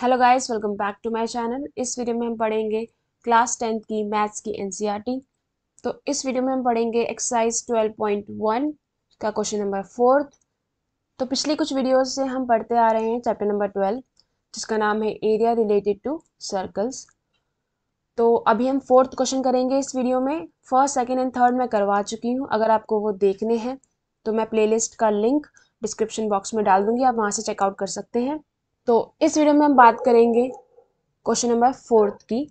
hello guys welcome back to my channel इस video में हम पढ़ेंगे क्लास टेंथ की मैथ्स की एनसीईआरटी e तो इस वीडियो में हम पढ़ेंगे एक्सरसाइज 12.1 का क्वेश्चन नंबर फोर्थ तो पिछली कुछ वीडियोस से हम पढ़ते आ रहे हैं चैप्टर नंबर 12 जिसका नाम है एरिया रिलेटेड टू सर्कल्स तो अभी हम फोर्थ क्वेश्चन करेंगे इस वीडियो में फर्स्ट सेकेंड एंड थर्ड मैं करवा चुकी हूँ अगर आपको वो देखने हैं तो मैं प्ले का लिंक डिस्क्रिप्शन बॉक्स में डाल दूँगी आप वहाँ से चेकआउट कर सकते हैं तो इस वीडियो में हम बात करेंगे क्वेश्चन नंबर फोर्थ की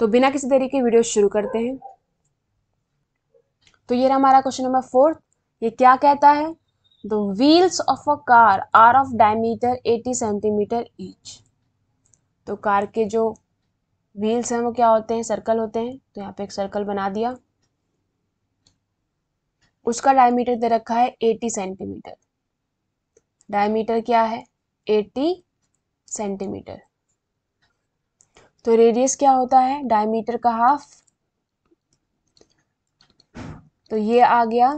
तो बिना किसी देरी के वीडियो शुरू करते हैं तो ये रहा हमारा क्वेश्चन नंबर फोर्थ ये क्या कहता है the wheels of a car are of diameter 80 centimetre each तो कार के जो व्हील्स हैं वो क्या होते हैं सर्कल होते हैं तो यहाँ पे एक सर्कल बना दिया उसका डायमीटर दे रखा है 80 सेंटीमीटर डायमीटर क्या है एटी सेंटीमीटर तो रेडियस क्या होता है डायमीटर का हाफ तो ये आ गया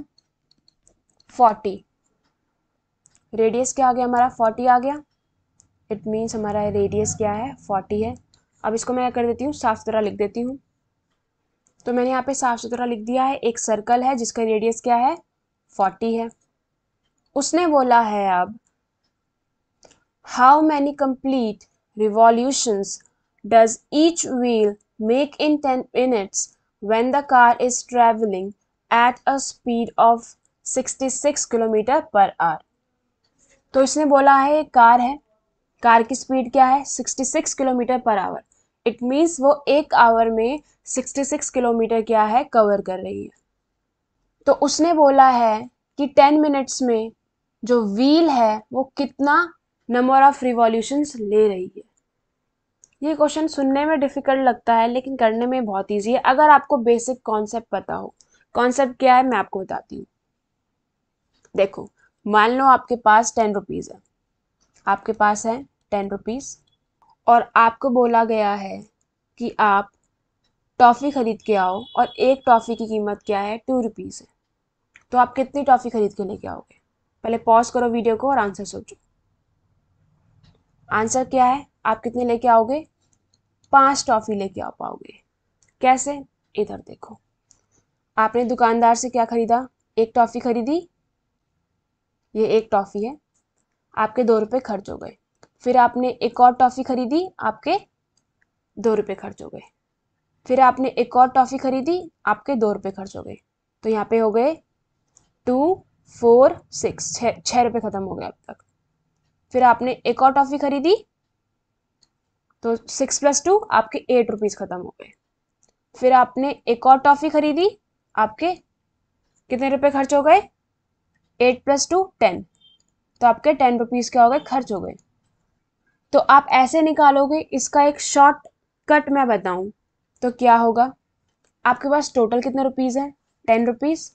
फोर्टी रेडियस क्या आ गया हमारा फोर्टी आ गया इट मीन्स हमारा रेडियस क्या है फोर्टी है अब इसको मैं कर देती हूँ साफ सुथरा लिख देती हूँ तो मैंने यहाँ पे साफ सुथरा लिख दिया है एक सर्कल है जिसका रेडियस क्या है फोर्टी है उसने बोला है अब How many complete revolutions does each wheel make in 10 minutes when the car is traveling at a speed of 66 kilometre per hour तो इसने बोला है कार है कार की स्पीड क्या है 66 kilometre per hour it means वो एक आवर में 66 किलोमीटर क्या है कवर कर रही है तो उसने बोला है कि 10 मिनट्स में जो व्हील है वो कितना नंबर ऑफ रिवॉल्यूशंस ले रही है ये क्वेश्चन सुनने में डिफिकल्ट लगता है लेकिन करने में बहुत ईजी है अगर आपको बेसिक कॉन्सेप्ट पता हो कॉन्सेप्ट क्या है मैं आपको बताती हूँ देखो मान लो आपके पास टेन रुपीज़ है आपके पास है टेन रुपीज़ और आपको बोला गया है कि आप टॉफ़ी ख़रीद के आओ और एक टॉफ़ी की कीमत क्या है टू रुपीज़ है तो आप कितनी टॉफ़ी ख़रीद के लेके आओगे पहले पॉज करो वीडियो को और आंसर सोचो आंसर क्या है आप कितने लेके आओगे पांच टॉफ़ी लेके आ पाओगे कैसे इधर देखो आपने दुकानदार से क्या खरीदा एक टॉफ़ी खरीदी ये एक टॉफ़ी है आपके दो रुपये खर्च हो गए फिर आपने एक और टॉफ़ी खरीदी आपके दो रुपये खर्च हो गए फिर आपने एक और टॉफ़ी खरीदी आपके दो रुपये खर्च हो गए तो यहाँ पे हो गए टू फोर सिक्स छः छः रुपये ख़त्म हो गए अब तक फिर आपने एक और टॉफ़ी खरीदी तो सिक्स प्लस टू आपके एट रुपीज़ ख़त्म हो गए फिर आपने एक और टॉफ़ी खरीदी आपके कितने रुपए खर्च हो गए एट प्लस टू टेन तो आपके टेन रुपीज़ क्या हो गए खर्च हो गए तो आप ऐसे निकालोगे इसका एक शॉर्ट कट मैं बताऊं तो क्या होगा आपके पास टोटल कितने रुपीज़ है टेन रुपीज़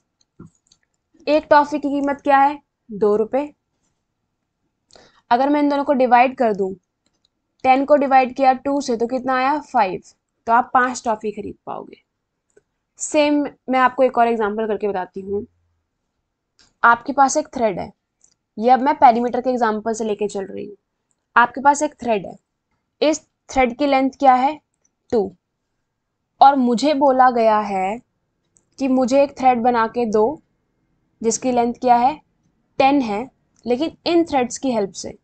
एक टॉफ़ी की कीमत क्या है दो रुपये अगर मैं इन दोनों को डिवाइड कर दूँ टेन को डिवाइड किया टू से तो कितना आया फाइव तो आप पाँच टॉफ़ी खरीद पाओगे सेम मैं आपको एक और एग्जाम्पल करके बताती हूँ आपके पास एक थ्रेड है ये अब मैं पेरीमीटर के एग्जाम्पल से लेके चल रही हूँ आपके पास एक थ्रेड है इस थ्रेड की लेंथ क्या है टू और मुझे बोला गया है कि मुझे एक थ्रेड बना के दो जिसकी लेंथ क्या है टेन है लेकिन इन थ्रेड्स की हेल्प से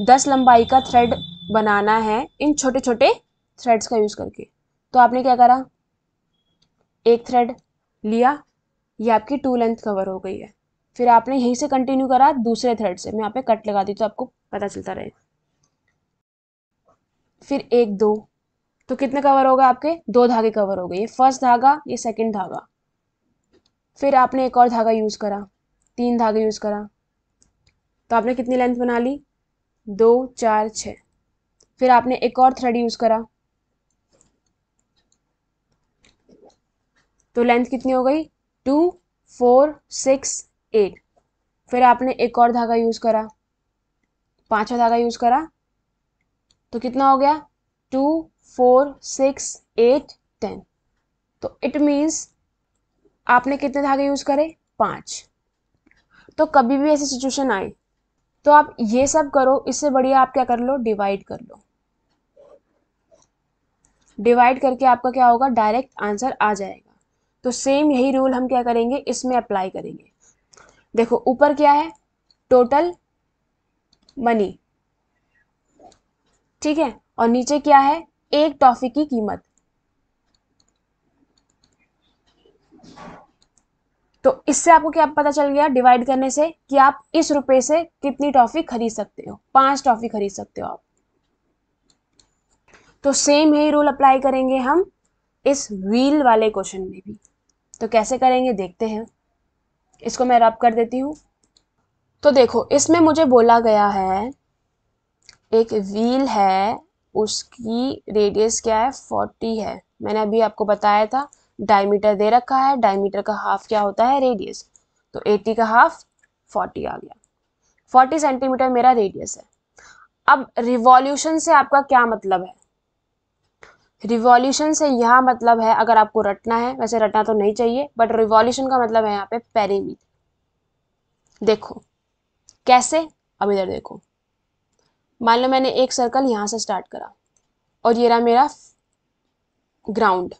दस लंबाई का थ्रेड बनाना है इन छोटे छोटे थ्रेड्स का यूज़ करके तो आपने क्या करा एक थ्रेड लिया ये आपकी टू लेंथ कवर हो गई है फिर आपने यहीं से कंटिन्यू करा दूसरे थ्रेड से मैं यहाँ पे कट लगा दी तो आपको पता चलता रहेगा फिर एक दो तो कितने कवर हो गए आपके दो धागे कवर हो गए ये फर्स्ट धागा ये सेकंड धागा फिर आपने एक और धागा यूज़ करा तीन धागे यूज़ करा तो आपने कितनी लेंथ बना ली दो चार छ फिर आपने एक और थ्रेड यूज़ करा तो लेंथ कितनी हो गई टू फोर सिक्स एट फिर आपने एक और धागा यूज़ करा पांचवा धागा यूज़ करा तो कितना हो गया two four six eight ten तो इट मीन्स आपने कितने धागे यूज़ करे पाँच तो कभी भी ऐसी सिचुएशन आए तो आप ये सब करो इससे बढ़िया आप क्या कर लो डिवाइड कर लो डिवाइड करके आपका क्या होगा डायरेक्ट आंसर आ जाएगा तो सेम यही रूल हम क्या करेंगे इसमें अप्लाई करेंगे देखो ऊपर क्या है टोटल मनी ठीक है और नीचे क्या है एक टॉफी की कीमत तो इससे आपको क्या पता चल गया डिवाइड करने से कि आप इस रुपए से कितनी टॉफी खरीद सकते हो पांच टॉफी खरीद सकते हो आप तो सेम यही रूल अप्लाई करेंगे हम इस व्हील वाले क्वेश्चन में भी तो कैसे करेंगे देखते हैं इसको मैं रब कर देती हूँ तो देखो इसमें मुझे बोला गया है एक व्हील है उसकी रेडियस क्या है फोर्टी है मैंने अभी आपको बताया था डायमीटर दे रखा है डायमीटर का हाफ क्या होता है रेडियस तो 80 का हाफ 40 आ गया 40 सेंटीमीटर मेरा रेडियस है अब रिवॉल्यूशन से आपका क्या मतलब है रिवॉल्यूशन से यह मतलब है अगर आपको रटना है वैसे रटना तो नहीं चाहिए बट रिवॉल्यूशन का मतलब है यहाँ पे पेरीमीटर देखो कैसे अब इधर देखो मान लो मैंने एक सर्कल यहाँ से स्टार्ट करा और ये रहा मेरा ग्राउंड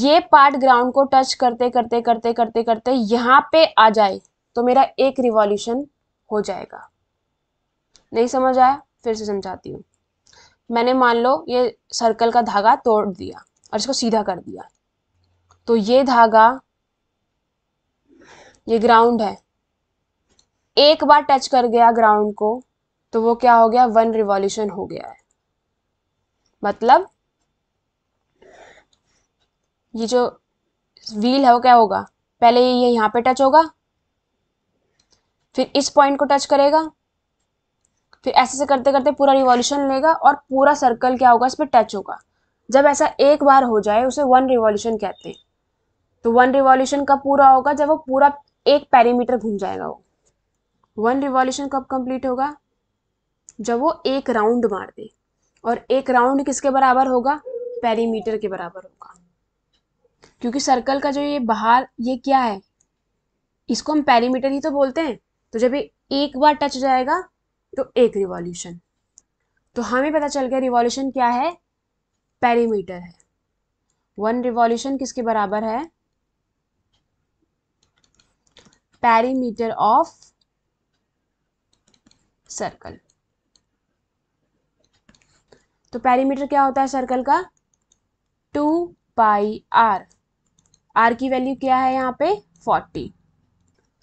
ये पार्ट ग्राउंड को टच करते करते करते करते करते यहाँ पे आ जाए तो मेरा एक रिवॉल्यूशन हो जाएगा नहीं समझ आया फिर से समझाती हूँ मैंने मान लो ये सर्कल का धागा तोड़ दिया और इसको सीधा कर दिया तो ये धागा ये ग्राउंड है एक बार टच कर गया ग्राउंड को तो वो क्या हो गया वन रिवॉल्यूशन हो गया है मतलब ये जो व्हील है वो क्या होगा पहले ये यहाँ पे टच होगा फिर इस पॉइंट को टच करेगा फिर ऐसे से करते करते पूरा रिवॉल्यूशन लेगा और पूरा सर्कल क्या होगा इस पर टच होगा जब ऐसा एक बार हो जाए उसे वन रिवॉल्यूशन कहते हैं तो वन रिवॉल्यूशन कब पूरा होगा जब वो पूरा एक पैरीमीटर घूम जाएगा वो वन रिवॉल्यूशन कब कंप्लीट होगा जब वो एक राउंड मार दे और एक राउंड किसके बराबर होगा पैरीमीटर के बराबर होगा क्योंकि सर्कल का जो ये बाहर ये क्या है इसको हम पैरीमीटर ही तो बोलते हैं तो जब ये एक बार टच जाएगा तो एक रिवॉल्यूशन तो हमें पता चल गया रिवॉल्यूशन क्या है पैरीमीटर है वन रिवॉल्यूशन किसके बराबर है पैरीमीटर ऑफ सर्कल तो पैरीमीटर क्या होता है सर्कल का टू पाई आर आर की वैल्यू क्या है यहाँ पे फोर्टी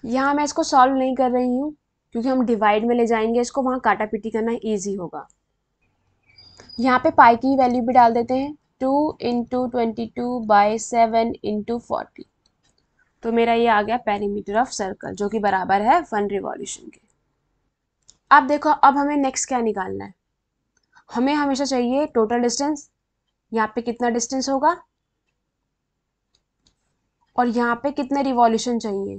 यहाँ मैं इसको सॉल्व नहीं कर रही हूँ क्योंकि हम डिवाइड में ले जाएंगे इसको वहाँ काटा पिटी करना ईजी होगा यहाँ पे पाई की वैल्यू भी डाल देते हैं two into twenty two by seven into forty तो मेरा ये आ गया पैरीमीटर ऑफ सर्कल जो कि बराबर है वन रिवॉल्यूशन के अब देखो अब हमें नेक्स्ट क्या निकालना है हमें हमेशा चाहिए टोटल डिस्टेंस यहाँ पे कितना डिस्टेंस होगा और यहाँ पे कितने रिवॉल्यूशन चाहिए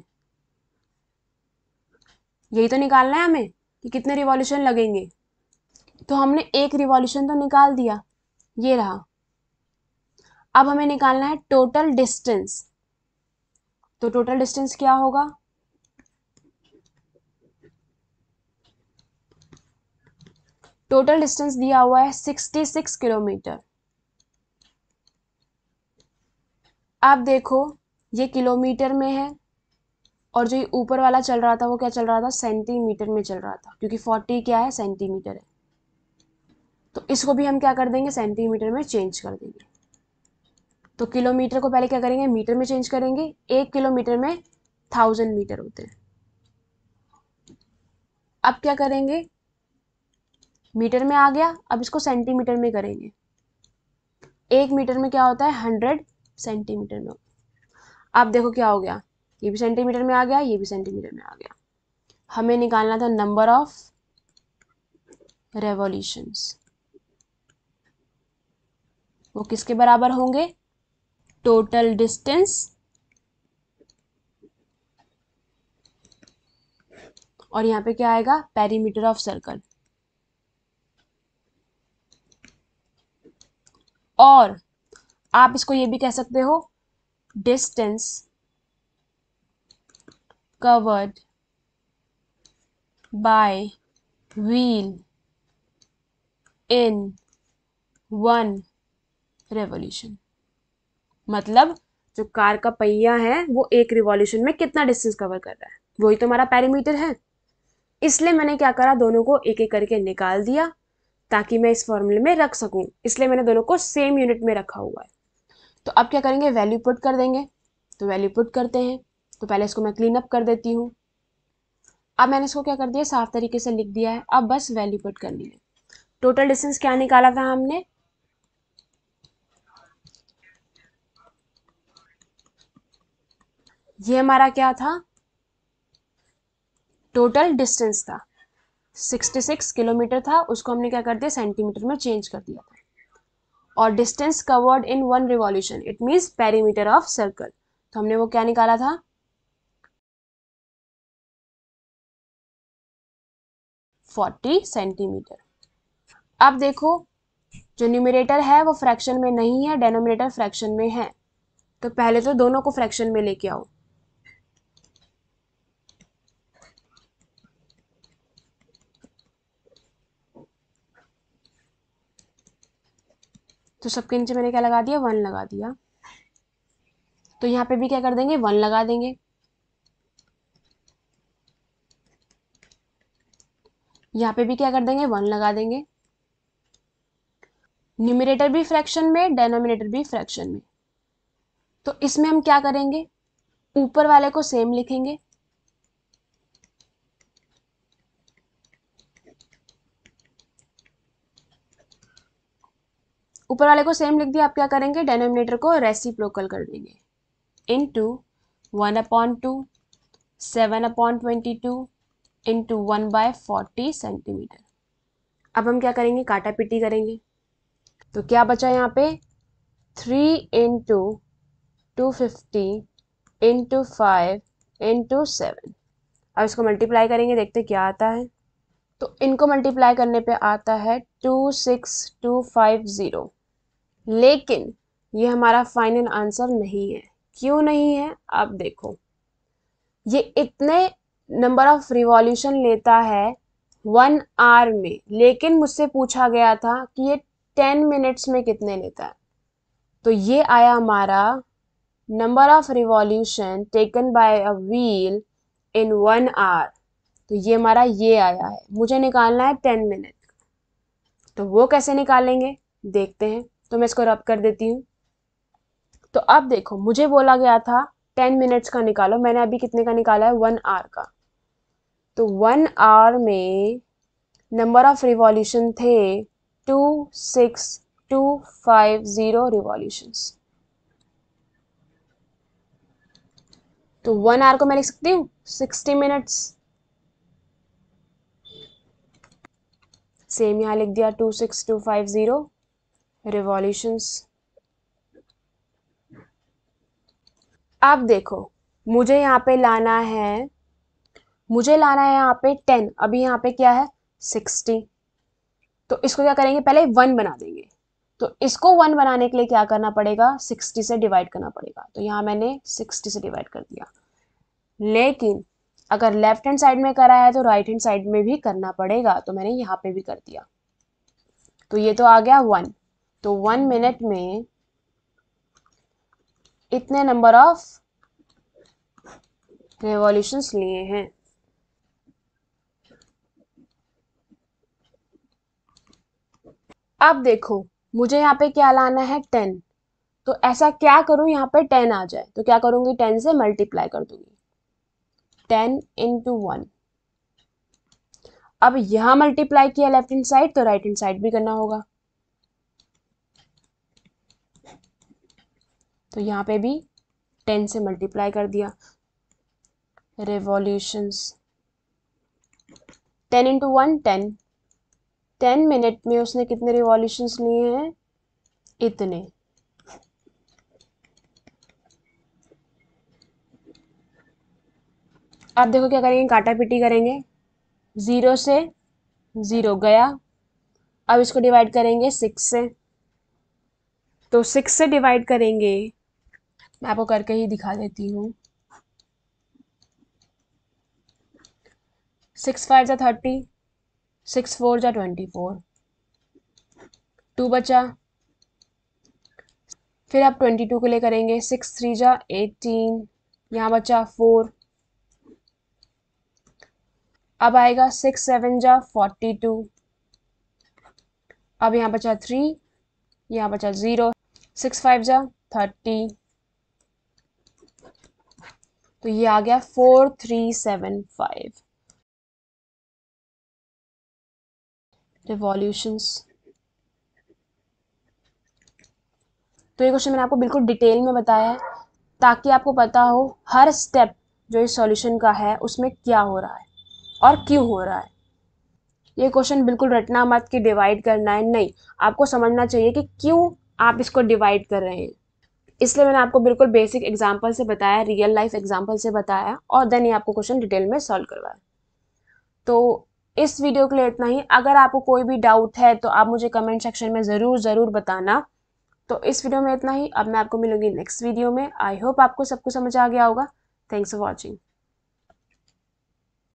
यही तो निकालना है हमें कि कितने रिवॉल्यूशन लगेंगे तो हमने एक रिवॉल्यूशन तो निकाल दिया ये रहा अब हमें निकालना है टोटल डिस्टेंस तो टोटल डिस्टेंस क्या होगा टोटल डिस्टेंस दिया हुआ है सिक्सटी सिक्स किलोमीटर आप देखो ये किलोमीटर में है और जो ये ऊपर वाला चल रहा था वो क्या चल रहा था सेंटीमीटर में चल रहा था क्योंकि फोर्टी क्या है सेंटीमीटर है तो इसको भी हम क्या कर देंगे सेंटीमीटर में चेंज कर देंगे तो किलोमीटर को पहले क्या करेंगे मीटर में चेंज करेंगे एक किलोमीटर में थाउजेंड मीटर होते हैं अब क्या करेंगे मीटर में आ गया अब इसको सेंटीमीटर में करेंगे एक मीटर में क्या होता है हंड्रेड सेंटीमीटर में होता है अब देखो क्या हो गया ये भी सेंटीमीटर में आ गया ये भी सेंटीमीटर में आ गया हमें निकालना था नंबर ऑफ रेवोल्यूशंस वो किसके बराबर होंगे टोटल डिस्टेंस और यहां पे क्या आएगा पेरीमीटर ऑफ सर्कल और आप इसको ये भी कह सकते हो distance covered by wheel in one revolution मतलब जो कार का पहिया है वो एक रिवॉल्यूशन में कितना डिस्टेंस कवर कर रहा है वही तो हमारा पैरामीटर है इसलिए मैंने क्या करा दोनों को एक एक करके निकाल दिया ताकि मैं इस फॉर्मूले में रख सकूं इसलिए मैंने दोनों को सेम यूनिट में रखा हुआ है तो अब क्या करेंगे वैल्यू पुट कर देंगे तो वैल्यू पुट करते हैं तो पहले इसको मैं क्लीन अप कर देती हूँ अब मैंने इसको क्या कर दिया साफ तरीके से लिख दिया है अब बस वैल्यू पुट कर लीजिए टोटल डिस्टेंस क्या निकाला था हमने ये हमारा क्या था टोटल डिस्टेंस था 66 किलोमीटर था उसको हमने क्या कर दिया सेंटीमीटर में चेंज कर दिया था और distance covered in one revolution it means perimeter of circle तो हमने वो क्या निकाला था फोर्टी सेंटीमीटर अब देखो जो न्यूमिनेटर है वो फ्रैक्शन में नहीं है डेनोमिनेटर फ्रैक्शन में है तो पहले तो दोनों को फ्रैक्शन में लेके आओ तो सबके नीचे मैंने क्या लगा दिया वन लगा दिया तो यहाँ पे भी क्या कर देंगे वन लगा देंगे यहाँ पे भी क्या कर देंगे वन लगा देंगे न्यूमिनेटर भी फ्रैक्शन में डेनोमिनेटर भी फ्रैक्शन में तो इसमें हम क्या करेंगे ऊपर वाले को सेम लिखेंगे ऊपर वाले को सेम लिख दिया आप क्या करेंगे डेनोमिनेटर को रेसिप्रोकल कर देंगे into one upon two seven upon twenty two into one by forty centimetre अब हम क्या करेंगे काटा पिटी करेंगे तो क्या बचा यहाँ पे three into two fifty into five into seven अब इसको मल्टीप्लाई करेंगे देखते क्या आता है तो इनको मल्टीप्लाई करने पे आता है two six two five zero लेकिन ये हमारा फाइनल आंसर नहीं है क्यों नहीं है आप देखो ये इतने नंबर ऑफ रिवॉल्यूशन लेता है वन आर में लेकिन मुझसे पूछा गया था कि ये टेन मिनट्स में कितने लेता है तो ये आया हमारा number of revolution taken by a wheel in one hour तो ये हमारा ये आया है मुझे निकालना है टेन मिनट तो वो कैसे निकालेंगे देखते हैं तो मैं इसको रब कर देती हूँ तो अब देखो मुझे बोला गया था टेन मिनट्स का निकालो मैंने अभी कितने का निकाला है वन आवर का तो वन आवर में नंबर ऑफ रिवॉल्यूशन थे two six two five zero revolutions तो वन आवर को मैं लिख सकती हूँ सिक्सटी मिनट्स सेम यहाँ लिख दिया two six two five zero revolutions अब देखो मुझे यहाँ पे लाना है मुझे लाना है यहाँ पे टेन अभी यहाँ पे क्या है सिक्सटी तो इसको क्या करेंगे पहले वन बना देंगे तो इसको वन बनाने के लिए क्या करना पड़ेगा सिक्सटी से डिवाइड करना पड़ेगा तो यहाँ मैंने सिक्सटी से डिवाइड कर दिया लेकिन अगर लेफ्ट हैंड साइड में करा है तो राइट हैंड साइड में भी करना पड़ेगा तो मैंने यहाँ पे भी कर दिया तो ये तो आ गया वन तो वन मिनट में इतने नंबर ऑफ रेवॉल्यूशंस लिए हैं अब देखो मुझे यहाँ पे क्या लाना है टेन तो ऐसा क्या करूं यहाँ पे टेन आ जाए तो क्या करूंगी टेन से मल्टीप्लाई कर दूंगी टेन इंटू वन अब यहां मल्टीप्लाई किया लेफ्ट हैंड साइड तो राइट हैंड साइड भी करना होगा तो यहाँ पे भी टेन से मल्टीप्लाई कर दिया revolutions ten into one ten ten minute में उसने कितने रिवॉल्यूशंस लिए हैं इतने आप देखो क्या करेंगे काटा पिटी करेंगे ज़ीरो से ज़ीरो गया अब इसको डिवाइड करेंगे सिक्स से तो सिक्स से डिवाइड करेंगे मैं आपको करके ही दिखा देती हूँ सिक्स फाइव ज़ा थर्टी सिक्स फोर ज़ा ट्वेंटी फोर टू बचा फिर आप ट्वेंटी टू के लिए करेंगे सिक्स थ्री जा एटीन यहाँ बचा फोर अब आएगा सिक्स सेवन जा फोर्टी टू अब यहाँ बचा थ्री यहाँ बचा ज़ीरो सिक्स फाइव जा थर्टी तो ये आ गया four three seven five revolutions तो ये क्वेश्चन मैंने आपको बिल्कुल डिटेल में बताया है ताकि आपको पता हो हर स्टेप जो इस सॉल्यूशन का है उसमें क्या हो रहा है और क्यों हो रहा है ये क्वेश्चन बिल्कुल रटना मत कि डिवाइड करना है नहीं आपको समझना चाहिए कि क्यों आप इसको डिवाइड कर रहे हैं इसलिए मैंने आपको बिल्कुल बेसिक एग्जाम्पल से बताया रियल लाइफ एग्जाम्पल से बताया और देन ये आपको क्वेश्चन डिटेल में सॉल्व करवाया तो इस वीडियो के लिए इतना ही अगर आपको कोई भी डाउट है तो आप मुझे कमेंट सेक्शन में ज़रूर ज़रूर बताना तो इस वीडियो में इतना ही अब मैं आपको मिलूंगी नेक्स्ट वीडियो में आई होप आपको सब कुछ समझ आ गया होगा थैंक्स फॉर वॉचिंग